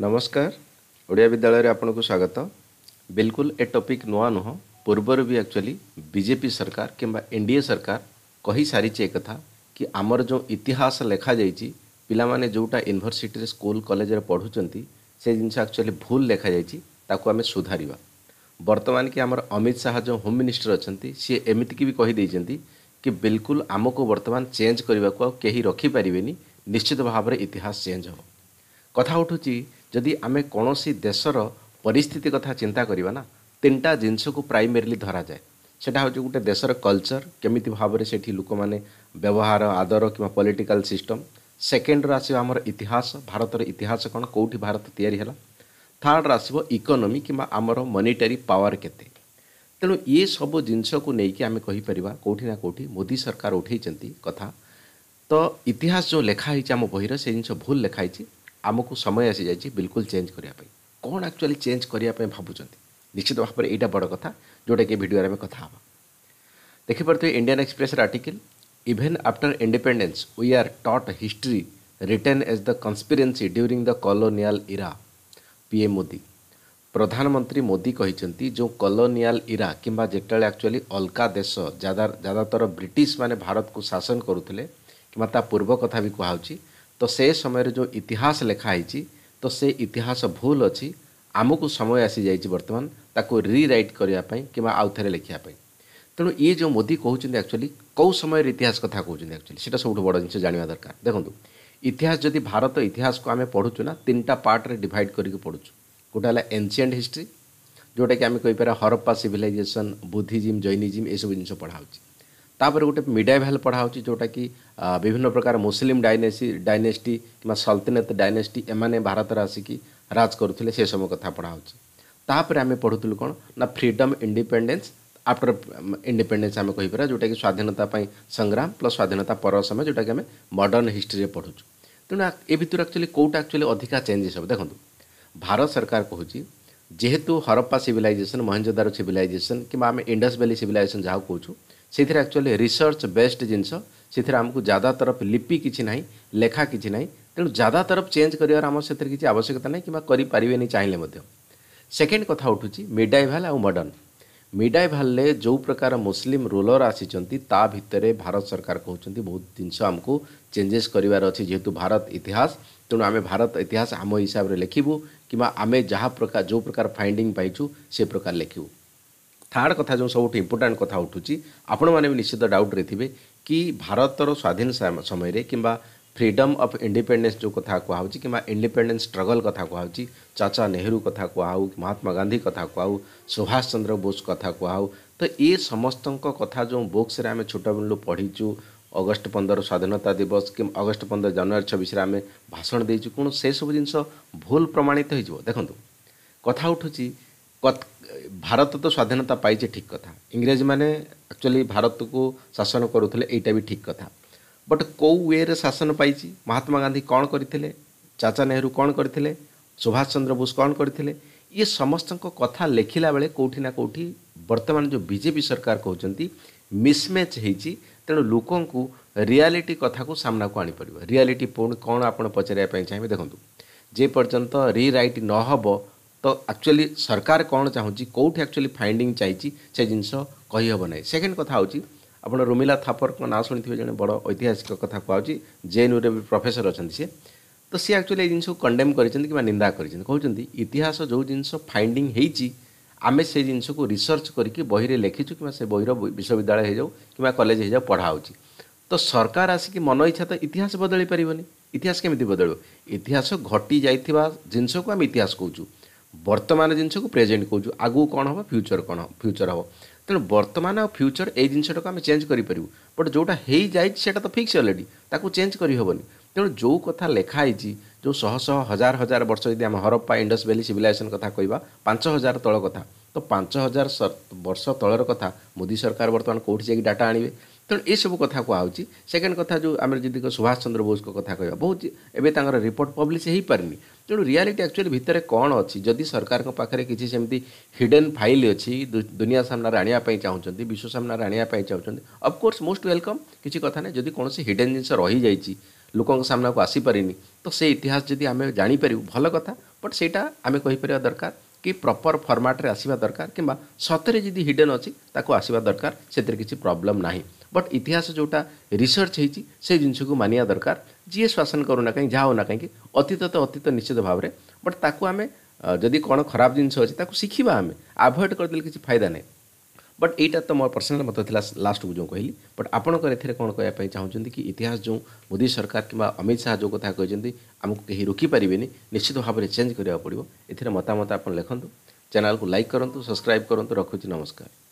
नमस्कार ओडिया विद्यालय आपको स्वागत बिल्कुल ए टॉपिक नुआ नुह पूर्वर भी एक्चुअली बीजेपी सरकार किंवा एनडीए सरकार कही सारी एक कथा कि आमर जो इतिहास लेखा जा पाने जोटा यूनिभर्सीटी स्कूल कलेज पढ़ुं से जिन एक्चुअली भूल लेखा ताको सुधार बर्तमान कि आम अमित शाह जो होम मिनिस्टर अच्छा सी एमती की भी कहीदेगी कि बिल्कुल आम को बर्तमान चेंज करने को रखिपारे निश्चित भाव इतिहास चेंज हम कथा उठू ଯଦି ଆମେ କୌଣସି ଦେଶର ପରିସ୍ଥିତି କଥା ଚିନ୍ତା କରିବା ନା ତିନିଟା ଜିନିଷକୁ ପ୍ରାଇମେରିଲି ଧରାଯାଏ ସେଇଟା ହେଉଛି ଗୋଟେ ଦେଶର କଲଚର କେମିତି ଭାବରେ ସେଠି ଲୋକମାନେ ବ୍ୟବହାର ଆଦର କିମ୍ବା ପଲିଟିକାଲ ସିଷ୍ଟମ ସେକେଣ୍ଡର ଆସିବ ଆମର ଇତିହାସ ଭାରତର ଇତିହାସ କ'ଣ କେଉଁଠି ଭାରତ ତିଆରି ହେଲା ଥାର୍ଡ଼ର ଆସିବ ଇକୋନୋମି କିମ୍ବା ଆମର ମନିଟାରୀ ପାୱାର କେତେ ତେଣୁ ଇଏ ସବୁ ଜିନିଷକୁ ନେଇକି ଆମେ କହିପାରିବା କେଉଁଠି ନା କେଉଁଠି ମୋଦି ସରକାର ଉଠାଇଛନ୍ତି କଥା ତ ଇତିହାସ ଯେଉଁ ଲେଖା ହେଇଛି ଆମ ବହିର ସେ ଜିନିଷ ଭୁଲ ଲେଖା ହେଇଛି ଆମକୁ ସମୟ ଆସିଯାଇଛି ବିଲକୁଲ ଚେଞ୍ଜ କରିବା ପାଇଁ କ'ଣ ଆକ୍ଚୁଆଲି ଚେଞ୍ଜ କରିବା ପାଇଁ ଭାବୁଛନ୍ତି ନିଶ୍ଚିତ ଭାବରେ ଏଇଟା ବଡ଼ କଥା ଯେଉଁଟାକି ଭିଡ଼ିଓରେ ଆମେ କଥା ହେବା ଦେଖିପାରୁଥିବେ ଇଣ୍ଡିଆନ୍ ଏକ୍ସପ୍ରେସ୍ର article even after independence we are taught history written as the conspiracy during the colonial era PM Modi ପ୍ରଧାନମନ୍ତ୍ରୀ ମୋଦି କହିଛନ୍ତି ଯେଉଁ କଲୋନିଆଲ ଇରା କିମ୍ବା ଯେତେବେଳେ ଆକ୍ଚୁଆଲି ଅଲଗା ଦେଶ ଜ୍ୟାଦାତର ବ୍ରିଟିଶମାନେ ଭାରତକୁ ଶାସନ କରୁଥିଲେ କିମ୍ବା ତା ପୂର୍ବ କଥା ବି କୁହାହେଉଛି ତ ସେ ସମୟରେ ଯେଉଁ ଇତିହାସ ଲେଖା ହେଇଛି ତ ସେ ଇତିହାସ ଭୁଲ ଅଛି ଆମକୁ ସମୟ ଆସିଯାଇଛି ବର୍ତ୍ତମାନ ତାକୁ ରିରାଇଟ୍ କରିବା ପାଇଁ କିମ୍ବା ଆଉ ଥରେ ଲେଖିବା ପାଇଁ ତେଣୁ ଇଏ ଯେଉଁ ମୋଦି କହୁଛନ୍ତି ଆକ୍ଚୁଆଲି କେଉଁ ସମୟରେ ଇତିହାସ କଥା କହୁଛନ୍ତି ଆକ୍ଚୁଆଲି ସେଇଟା ସବୁଠୁ ବଡ଼ ଜିନିଷ ଜାଣିବା ଦରକାର ଦେଖନ୍ତୁ ଇତିହାସ ଯଦି ଭାରତ ଇତିହାସକୁ ଆମେ ପଢ଼ୁଛୁ ନା ତିନିଟା ପାର୍ଟରେ ଡିଭାଇଡ଼ କରିକି ପଢ଼ୁଛୁ ଗୋଟେ ହେଲା ଏନ୍ସିଏଣ୍ଟ ହିଷ୍ଟ୍ରି ଯେଉଁଟାକି ଆମେ କହିପାରିବା ହରପ୍ପା ସିଭିଲାଇଜେସନ୍ ବୁଦ୍ଧିଜିମ୍ ଜୈନିଜିମ୍ ଏସବୁ ଜିନିଷ ପଢ଼ା ହେଉଛି ତାପରେ ଗୋଟେ ମିଡାଇଭାଲ ପଢ଼ା ହେଉଛି ଯେଉଁଟାକି ବିଭିନ୍ନ ପ୍ରକାର ମୁସଲିମ୍ ଡାଇନେସି ଡାଇନେଷ୍ଟି କିମ୍ବା ସଲତନତ ଡାଇନେଷ୍ଟି ଏମାନେ ଭାରତରେ ଆସିକି ରାଜ କରୁଥିଲେ ସେସବୁ କଥା ପଢ଼ା ହେଉଛି ତାପରେ ଆମେ ପଢ଼ୁଥିଲୁ କ'ଣ ନା ଫ୍ରିଡମ୍ ଇଣ୍ଡିପେଣ୍ଡେନ୍ସ ଆଫ୍ଟର ଇଣ୍ଡିପେଣ୍ଡେନ୍ସ ଆମେ କହିପାରିବା ଯେଉଁଟାକି ସ୍ୱାଧୀନତା ପାଇଁ ସଂଗ୍ରାମ ପ୍ଲସ୍ ସ୍ୱାଧୀନତା ପର ସମୟ ଯେଉଁଟାକି ଆମେ ମଡ଼ର୍ଣ୍ଣ ହିଷ୍ଟ୍ରିରେ ପଢ଼ୁଛୁ ତେଣୁ ଏ ଭିତରୁ ଆକ୍ଚୁଆଲି କେଉଁଟା ଆକ୍ଚୁଆଲି ଅଧିକା ଚେଞ୍ଜେସ୍ ହେବ ଦେଖନ୍ତୁ ଭାରତ ସରକାର କହୁଛି ଯେହେତୁ ହରପ୍ପା ସିଭିଲାଇଜେସନ୍ ମହେଞ୍ଜୋଦାର ସିଭିଲାଇଜେସନ୍ କିମ୍ବା ଆମେ ଇଣ୍ଡସ୍ ଭ୍ୟାଲି ସିଭିଲାଇଜେସନ୍ ଯାହାକୁ କହୁଛୁ ସେଥିରେ ଆକ୍ଚୁଆଲି ରିସର୍ଚ୍ଚ ବେସ୍ଡ ଜିନିଷ ସେଥିରେ ଆମକୁ ଜ୍ୟାଦା ତରଫ ଲିପି କିଛି ନାହିଁ ଲେଖା କିଛି ନାହିଁ ତେଣୁ ଜ୍ୟାଦା ତରଫ ଚେଞ୍ଜ କରିବାର ଆମର ସେଥିରେ କିଛି ଆବଶ୍ୟକତା ନାହିଁ କିମ୍ବା କରିପାରିବେନି ଚାହିଁଲେ ମଧ୍ୟ ସେକେଣ୍ଡ କଥା ଉଠୁଛି ମିଡାଇଭାଲ ଆଉ ମଡର୍ଣ୍ଣ ମିଡାଇଭାଲରେ ଯେଉଁ ପ୍ରକାର ମୁସଲିମ୍ ରୁଲର ଆସିଛନ୍ତି ତା ଭିତରେ ଭାରତ ସରକାର କହୁଛନ୍ତି ବହୁତ ଜିନିଷ ଆମକୁ ଚେଞ୍ଜେସ୍ କରିବାର ଅଛି ଯେହେତୁ ଭାରତ ଇତିହାସ ତେଣୁ ଆମେ ଭାରତ ଇତିହାସ ଆମ ହିସାବରେ ଲେଖିବୁ କିମ୍ବା ଆମେ ଯାହା ପ୍ରକାର ଯେଉଁ ପ୍ରକାର ଫାଇଣ୍ଡିଂ ପାଇଛୁ ସେ ପ୍ରକାର ଲେଖିବୁ ଥାର୍ଡ଼ କଥା ଯେଉଁ ସବୁଠୁ ଇମ୍ପୋର୍ଟାଣ୍ଟ କଥା ଉଠୁଛି ଆପଣମାନେ ବି ନିଶ୍ଚିତ ଡାଉଟ୍ରେ ଥିବେ କି ଭାରତର ସ୍ୱାଧୀନ ସମୟରେ କିମ୍ବା ଫ୍ରିଡ଼ମ୍ ଅଫ୍ ଇଣ୍ଡିପେଣ୍ଡେନ୍ସ ଯେଉଁ କଥା କୁହାହେଉଛି କିମ୍ବା ଇଣ୍ଡିପେଣ୍ଡେନ୍ସ ଷ୍ଟ୍ରଗଲ୍ କଥା କୁହାହେଉଛି ଚାଚା ନେହେରୁ କଥା କୁହାହେଉ ମହାତ୍ମା ଗାନ୍ଧୀ କଥା କୁହାହେଉ ସୁଭାଷ ଚନ୍ଦ୍ର ବୋଷ କଥା କୁହାହେଉ ତ ଏ ସମସ୍ତଙ୍କ କଥା ଯେଉଁ ବୁକ୍ସରେ ଆମେ ଛୋଟବେଳୁ ପଢ଼ିଛୁ ଅଗଷ୍ଟ ପନ୍ଦର ସ୍ୱାଧୀନତା ଦିବସ କିମ୍ବା ଅଗଷ୍ଟ ପନ୍ଦର ଜାନୁଆରୀ ଛବିଶରେ ଆମେ ଭାଷଣ ଦେଇଛୁ କ'ଣ ସେସବୁ ଜିନିଷ ଭୁଲ ପ୍ରମାଣିତ ହୋଇଯିବ ଦେଖନ୍ତୁ କଥା ଉଠୁଛି ଭାରତ ତ ସ୍ୱାଧୀନତା ପାଇଛେ ଠିକ୍ କଥା ଇଂରେଜମାନେ ଆକ୍ଚୁଆଲି ଭାରତକୁ ଶାସନ କରୁଥିଲେ ଏଇଟା ବି ଠିକ୍ କଥା ବଟ୍ କେଉଁ ୱେରେ ଶାସନ ପାଇଛି ମହାତ୍ମା ଗାନ୍ଧୀ କ'ଣ କରିଥିଲେ ଚାଚା ନେହେରୁ କ'ଣ କରିଥିଲେ ସୁଭାଷ ଚନ୍ଦ୍ର ବୋଷ କ'ଣ କରିଥିଲେ ଇଏ ସମସ୍ତଙ୍କ କଥା ଲେଖିଲା ବେଳେ କେଉଁଠି ନା କେଉଁଠି ବର୍ତ୍ତମାନ ଯେଉଁ ବିଜେପି ସରକାର କହୁଛନ୍ତି ମିସ୍ମ୍ୟାଚ୍ ହେଇଛି ତେଣୁ ଲୋକଙ୍କୁ ରିଆଲିଟି କଥାକୁ ସାମ୍ନାକୁ ଆଣିପାରିବ ରିଆଲିଟି ପୁଣି କ'ଣ ଆପଣ ପଚାରିବା ପାଇଁ ଚାହିଁବେ ଦେଖନ୍ତୁ ଯେପର୍ଯ୍ୟନ୍ତ ରିରାଇଟ୍ ନ ହେବ ତ ଆକ୍ଚୁଆଲି ସରକାର କ'ଣ ଚାହୁଁଛି କେଉଁଠି ଆକ୍ଚୁଆଲି ଫାଇଣ୍ଡିଂ ଚାହିଁଛି ସେ ଜିନିଷ କହିହେବ ନାହିଁ ସେକେଣ୍ଡ କଥା ହେଉଛି ଆପଣ ରୁମିଲା ଥାପରଙ୍କ ନାଁ ଶୁଣିଥିବେ ଜଣେ ବଡ଼ ଐତିହାସିକ କଥା କୁହାହେଉଛି ଜେଏନ୍ୟୁରେ ବି ପ୍ରଫେସର ଅଛନ୍ତି ସିଏ ତ ସିଏ ଆକ୍ଚୁଆଲି ଏଇ ଜିନିଷକୁ କଣ୍ଡେମ୍ କରିଛନ୍ତି କିମ୍ବା ନିନ୍ଦା କରିଛନ୍ତି କହୁଛନ୍ତି ଇତିହାସ ଯେଉଁ ଜିନିଷ ଫାଇଣ୍ଡିଂ ହେଇଛି ଆମେ ସେ ଜିନିଷକୁ ରିସର୍ଚ୍ଚ କରିକି ବହିରେ ଲେଖିଛୁ କିମ୍ବା ସେ ବହିର ବିଶ୍ୱବିଦ୍ୟାଳୟ ହେଇଯାଉ କିମ୍ବା କଲେଜ ହେଇଯାଉ ପଢ଼ା ହେଉଛି ତ ସରକାର ଆସିକି ମନ ଇଚ୍ଛା ତ ଇତିହାସ ବଦଳି ପାରିବନି ଇତିହାସ କେମିତି ବଦଳିବ ଇତିହାସ ଘଟି ଯାଇଥିବା ଜିନିଷକୁ ଆମେ ଇତିହାସ କହୁଛୁ ବର୍ତ୍ତମାନ ଜିନିଷକୁ ପ୍ରେଜେଣ୍ଟ କହୁଛୁ ଆଗକୁ କ'ଣ ହେବ ଫ୍ୟୁଚର୍ କ'ଣ ଫ୍ୟୁଚର୍ ହେବ ତେଣୁ ବର୍ତ୍ତମାନ ଆଉ ଫ୍ୟୁଚର୍ ଏଇ ଜିନିଷଟାକୁ ଆମେ ଚେଞ୍ଜ କରିପାରିବୁ ବଟ୍ ଯେଉଁଟା ହେଇଯାଇଛି ସେଇଟା ତ ଫିକ୍ସ ଅଲରେଡ଼ି ତାକୁ ଚେଞ୍ଜ କରିହେବନି ତେଣୁ ଯେଉଁ କଥା ଲେଖା ହେଇଛି ଯେଉଁ ଶହ ଶହ ହଜାର ହଜାର ବର୍ଷ ଯଦି ଆମେ ହରପ୍ପା ଇଣ୍ଡସ୍ ଭ୍ୟାଲି ସିଭିଲାଇଜେସନ୍ କଥା କହିବା ପାଞ୍ଚ ହଜାର ତଳ କଥା ତ ପାଞ୍ଚ ହଜାର ବର୍ଷ ତଳର କଥା ମୋଦି ସରକାର ବର୍ତ୍ତମାନ କେଉଁଠି ଯାଇକି ଡାଟା ଆଣିବେ ତେଣୁ ଏସବୁ କଥା କୁହାହେଉଛି ସେକେଣ୍ଡ କଥା ଯେଉଁ ଆମେ ଯଦି ସୁଭାଷ ଚନ୍ଦ୍ର ବୋଷଙ୍କ କଥା କହିବା ବହୁତ ଏବେ ତାଙ୍କର ରିପୋର୍ଟ ପବ୍ଲିଶ ହୋଇପାରିନି ତେଣୁ ରିଆଲିଟି ଆକ୍ଚୁଆଲି ଭିତରେ କ'ଣ ଅଛି ଯଦି ସରକାରଙ୍କ ପାଖରେ କିଛି ସେମିତି ହିଡେନ୍ ଫାଇଲ୍ ଅଛି ଦୁନିଆ ସାମ୍ନାରେ ଆଣିବା ପାଇଁ ଚାହୁଁଛନ୍ତି ବିଶ୍ୱ ସାମ୍ନାରେ ଆଣିବା ପାଇଁ ଚାହୁଁଛନ୍ତି ଅଫକୋର୍ସ ମୋଷ୍ଟ ୱେଲକମ୍ କିଛି କଥା ନାହିଁ ଯଦି କୌଣସି ହିଡେନ୍ ଜିନିଷ ରହିଯାଇଛି ଲୋକଙ୍କ ସାମ୍ନାକୁ ଆସିପାରିନି ତ ସେ ଇତିହାସ ଯଦି ଆମେ ଜାଣିପାରିବୁ ଭଲ କଥା ବଟ୍ ସେଇଟା ଆମେ କହିପାରିବା ଦରକାର କି ପ୍ରପର୍ ଫର୍ମାଟ୍ରେ ଆସିବା ଦରକାର କିମ୍ବା ସତରେ ଯଦି ହିଡେନ୍ ଅଛି ତାକୁ ଆସିବା ଦରକାର ସେଥିରେ କିଛି ପ୍ରୋବ୍ଲେମ୍ ନାହିଁ बट इतिहास जोटा रिसर्च होती से जिनको मानिया दरकार जी श्वासन करूना कहीं जहाँ ना कहीं अतीत तो अतीत निश्चित भाव में बट ताक आम जदि कौन खराब जिनस अच्छे शिखा आम आभोएड करदे कि फायदा ना बट यहीटा तो मोर पर्सनाल मत थी लास्ट को जो कहली बट आपर कौन कहना चाहूँ कि इतिहास जो मोदी सरकार कि अमित शाह जो कथा कहते आमको कहीं रोक पारे निश्चित भाव में चेंज करा पड़ो ए मतामत आप लिखुद चैनल को लाइक करूँ सब्सक्राइब करूँ रखुच नमस्कार